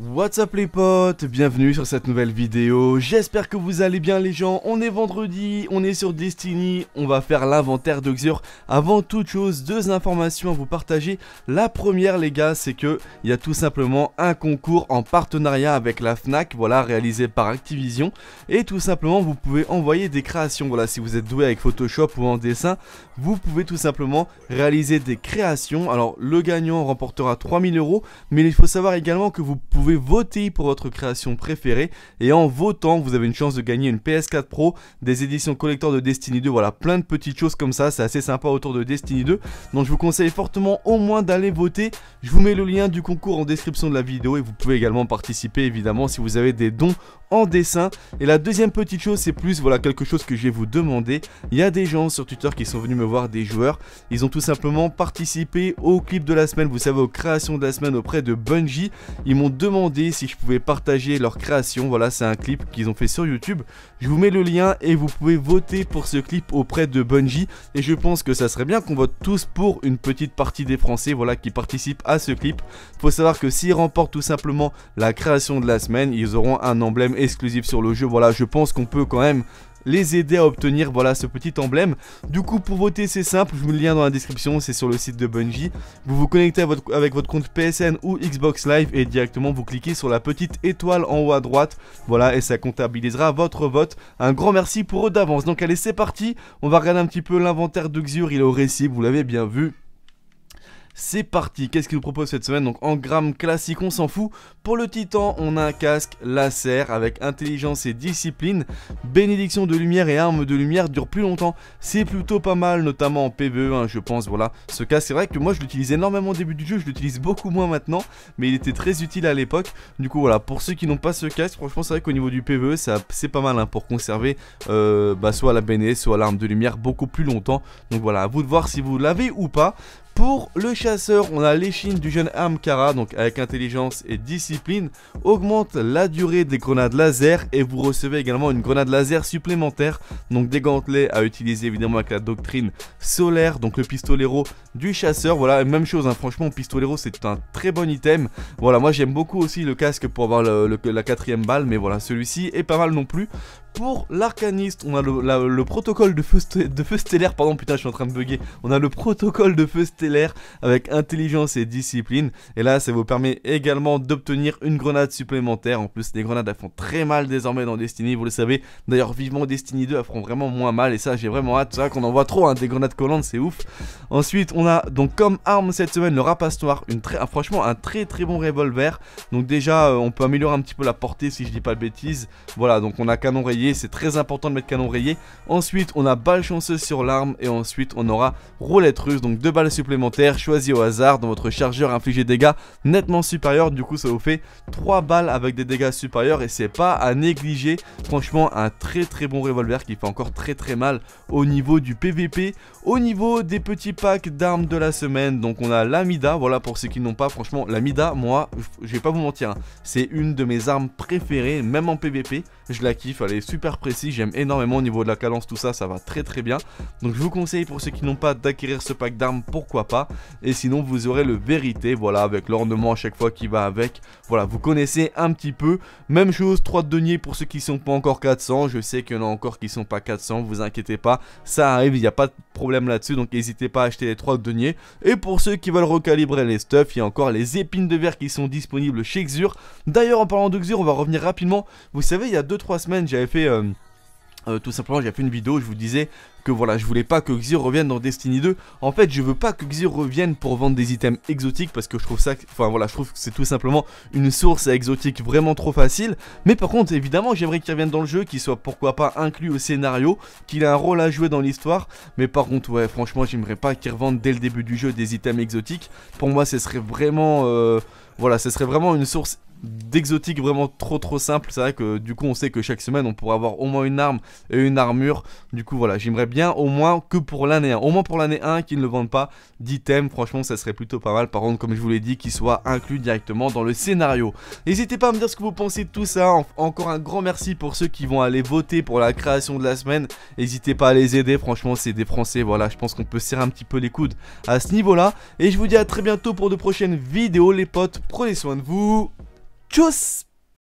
What's up les potes, bienvenue sur cette nouvelle vidéo, j'espère que vous allez bien les gens, on est vendredi, on est sur Destiny, on va faire l'inventaire de Avant toute chose, deux informations à vous partager, la première les gars c'est que il y a tout simplement un concours en partenariat avec la FNAC, voilà réalisé par Activision, et tout simplement vous pouvez envoyer des créations, voilà si vous êtes doué avec Photoshop ou en dessin, vous pouvez tout simplement réaliser des créations, alors le gagnant remportera 3000 euros, mais il faut savoir également que vous pouvez voter pour votre création préférée et en votant, vous avez une chance de gagner une PS4 Pro, des éditions collector de Destiny 2, voilà, plein de petites choses comme ça, c'est assez sympa autour de Destiny 2. Donc je vous conseille fortement au moins d'aller voter. Je vous mets le lien du concours en description de la vidéo et vous pouvez également participer évidemment si vous avez des dons en dessin. Et la deuxième petite chose, c'est plus voilà quelque chose que je vais vous demander. Il y a des gens sur Twitter qui sont venus me voir, des joueurs. Ils ont tout simplement participé au clip de la semaine, vous savez, aux créations de la semaine auprès de Bungie. Ils m'ont demandé si je pouvais partager leur création. Voilà, c'est un clip qu'ils ont fait sur YouTube. Je vous mets le lien et vous pouvez voter pour ce clip auprès de Bungie. Et je pense que ça serait bien qu'on vote tous pour une petite partie des Français voilà, qui participent à ce clip. Faut savoir que s'ils remportent tout simplement la création de la semaine, ils auront un emblème exclusif sur le jeu. Voilà, je pense qu'on peut quand même les aider à obtenir voilà ce petit emblème. Du coup pour voter c'est simple, je vous le lien dans la description, c'est sur le site de Bungie. Vous vous connectez avec votre compte PSN ou Xbox Live et directement vous cliquez sur la petite étoile en haut à droite. Voilà et ça comptabilisera votre vote. Un grand merci pour eux d'avance. Donc allez c'est parti, on va regarder un petit peu l'inventaire de Xur, il est au récit, vous l'avez bien vu. C'est parti, qu'est-ce qu'il nous propose cette semaine Donc en gramme classique, on s'en fout. Pour le Titan, on a un casque laser avec intelligence et discipline. Bénédiction de lumière et arme de lumière durent plus longtemps. C'est plutôt pas mal, notamment en PvE, hein, je pense, voilà. Ce casque, c'est vrai que moi je l'utilisais énormément au début du jeu, je l'utilise beaucoup moins maintenant, mais il était très utile à l'époque. Du coup, voilà, pour ceux qui n'ont pas ce casque, franchement, c'est vrai qu'au niveau du PvE, c'est pas mal hein, pour conserver euh, bah, soit la BNS, soit l'arme de lumière beaucoup plus longtemps. Donc voilà, à vous de voir si vous l'avez ou pas. Pour le chasseur, on a l'échine du jeune Amkara, donc avec intelligence et discipline, augmente la durée des grenades laser et vous recevez également une grenade laser supplémentaire, donc des gantelets à utiliser évidemment avec la doctrine solaire, donc le pistolero du chasseur, voilà, même chose, hein, franchement, pistolero c'est un très bon item, voilà, moi j'aime beaucoup aussi le casque pour avoir la quatrième balle, mais voilà, celui-ci est pas mal non plus. Pour l'arcaniste, on a le, protocole de feu, stellaire, pardon putain je suis en train de bugger, on a le protocole de feu stellaire avec intelligence et discipline, et là ça vous permet également d'obtenir une grenade supplémentaire, en plus les grenades elles font très mal désormais dans Destiny, vous le savez, d'ailleurs vivement Destiny 2 elles feront vraiment moins mal, et ça j'ai vraiment hâte, c'est vrai qu'on en voit trop, hein, des grenades collantes c'est ouf. Ensuite on a donc comme arme cette semaine le rapace noir, une très, franchement un très très bon revolver, donc déjà euh, on peut améliorer un petit peu la portée si je dis pas de bêtises, voilà donc on a canon rayon c'est très important de mettre canon rayé. Ensuite, on a balle chanceuse sur l'arme et ensuite on aura roulette russe, donc deux balles supplémentaires choisies au hasard dans votre chargeur infligé des dégâts nettement supérieurs. Du coup, ça vous fait trois balles avec des dégâts supérieurs et c'est pas à négliger. Franchement, un très très bon revolver qui fait encore très très mal au niveau du PVP. Au niveau des petits packs d'armes de la semaine, donc on a l'Amida, voilà pour ceux qui n'ont pas, franchement, l'Amida, moi, je vais pas vous mentir, hein. c'est une de mes armes préférées, même en PVP, je la kiffe, allez super précis, j'aime énormément au niveau de la calence tout ça, ça va très très bien. Donc je vous conseille pour ceux qui n'ont pas d'acquérir ce pack d'armes, pourquoi pas. Et sinon vous aurez le vérité, voilà, avec l'ornement à chaque fois qui va avec. Voilà, vous connaissez un petit peu. Même chose, 3 deniers pour ceux qui sont pas encore 400. Je sais qu'il y en a encore qui sont pas 400, vous inquiétez pas. Ça arrive, il n'y a pas de problème là-dessus, donc n'hésitez pas à acheter les 3 deniers. Et pour ceux qui veulent recalibrer les stuffs, il y a encore les épines de verre qui sont disponibles chez Xur. D'ailleurs, en parlant de Xur, on va revenir rapidement. Vous savez, il y a 2-3 semaines, j'avais fait euh, euh, tout simplement, j'ai fait une vidéo, je vous disais que voilà, je voulais pas que Xir revienne dans Destiny 2. En fait, je veux pas que Xir revienne pour vendre des items exotiques parce que je trouve ça, enfin voilà, je trouve que c'est tout simplement une source exotique vraiment trop facile. Mais par contre, évidemment, j'aimerais qu'il revienne dans le jeu, qu'il soit pourquoi pas inclus au scénario, qu'il ait un rôle à jouer dans l'histoire. Mais par contre, ouais, franchement, j'aimerais pas qu'il revende dès le début du jeu des items exotiques. Pour moi, ce serait vraiment, euh, voilà, ce serait vraiment une source d'exotique vraiment trop trop simple. C'est vrai que du coup on sait que chaque semaine on pourrait avoir au moins une arme et une armure. Du coup voilà, j'aimerais bien au moins que pour l'année 1, au moins pour l'année 1 qu'ils ne vendent pas d'items. Franchement ça serait plutôt pas mal. Par contre comme je vous l'ai dit, qu'ils soient inclus directement dans le scénario. N'hésitez pas à me dire ce que vous pensez de tout ça. encore un grand merci pour ceux qui vont aller voter pour la création de la semaine. N'hésitez pas à les aider. Franchement c'est des Français. Voilà, je pense qu'on peut serrer un petit peu les coudes à ce niveau là. Et je vous dis à très bientôt pour de prochaines vidéos les potes. Prenez soin de vous. just